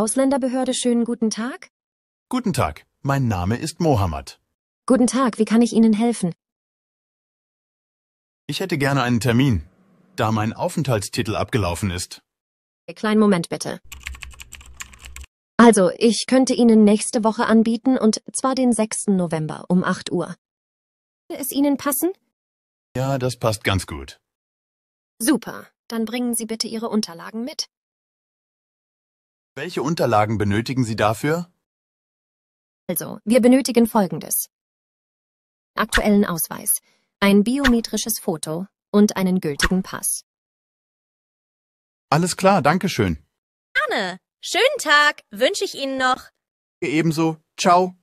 Ausländerbehörde, schönen guten Tag. Guten Tag, mein Name ist Mohammed. Guten Tag, wie kann ich Ihnen helfen? Ich hätte gerne einen Termin, da mein Aufenthaltstitel abgelaufen ist. Kleinen Moment bitte. Also, ich könnte Ihnen nächste Woche anbieten, und zwar den 6. November um 8 Uhr. Würde es Ihnen passen? Ja, das passt ganz gut. Super, dann bringen Sie bitte Ihre Unterlagen mit. Welche Unterlagen benötigen Sie dafür? Also, wir benötigen Folgendes. Aktuellen Ausweis, ein biometrisches Foto und einen gültigen Pass. Alles klar, danke schön. Anne, schönen Tag wünsche ich Ihnen noch. Ebenso. Ciao.